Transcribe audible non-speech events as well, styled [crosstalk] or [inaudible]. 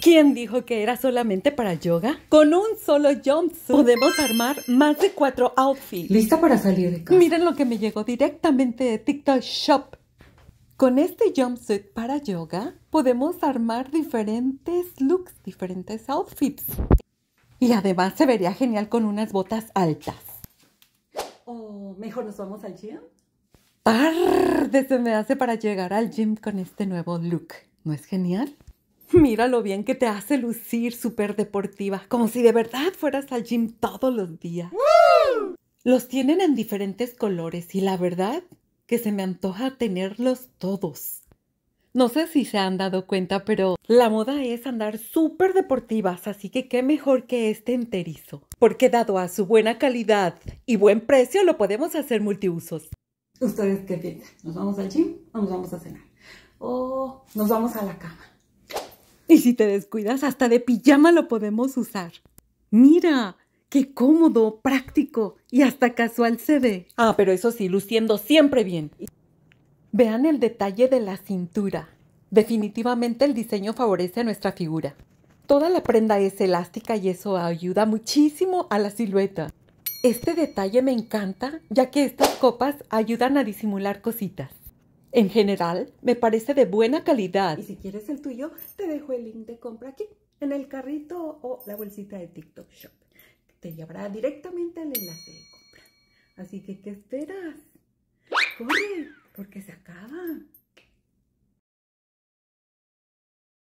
¿Quién dijo que era solamente para yoga? Con un solo jumpsuit podemos armar más de cuatro outfits. ¿Lista para salir de casa? Miren lo que me llegó directamente de TikTok Shop. Con este jumpsuit para yoga podemos armar diferentes looks, diferentes outfits. Y además se vería genial con unas botas altas. O mejor nos vamos al gym. Tarde se me hace para llegar al gym con este nuevo look. ¿No es genial? Mira lo bien que te hace lucir súper deportiva, como si de verdad fueras al gym todos los días. Los tienen en diferentes colores y la verdad que se me antoja tenerlos todos. No sé si se han dado cuenta, pero la moda es andar súper deportivas, así que qué mejor que este enterizo. Porque dado a su buena calidad y buen precio, lo podemos hacer multiusos. ¿Ustedes qué piensan? ¿Nos vamos al gym o nos vamos a cenar? ¿O nos vamos a la cama? [laughs] Y si te descuidas, hasta de pijama lo podemos usar. Mira, qué cómodo, práctico y hasta casual se ve. Ah, pero eso sí, luciendo siempre bien. Vean el detalle de la cintura. Definitivamente el diseño favorece a nuestra figura. Toda la prenda es elástica y eso ayuda muchísimo a la silueta. Este detalle me encanta ya que estas copas ayudan a disimular cositas. En general, me parece de buena calidad. Y si quieres el tuyo, te dejo el link de compra aquí, en el carrito o la bolsita de TikTok Shop. Te llevará directamente al enlace de compra. Así que, ¿qué esperas? ¡Corre! Porque se acaba.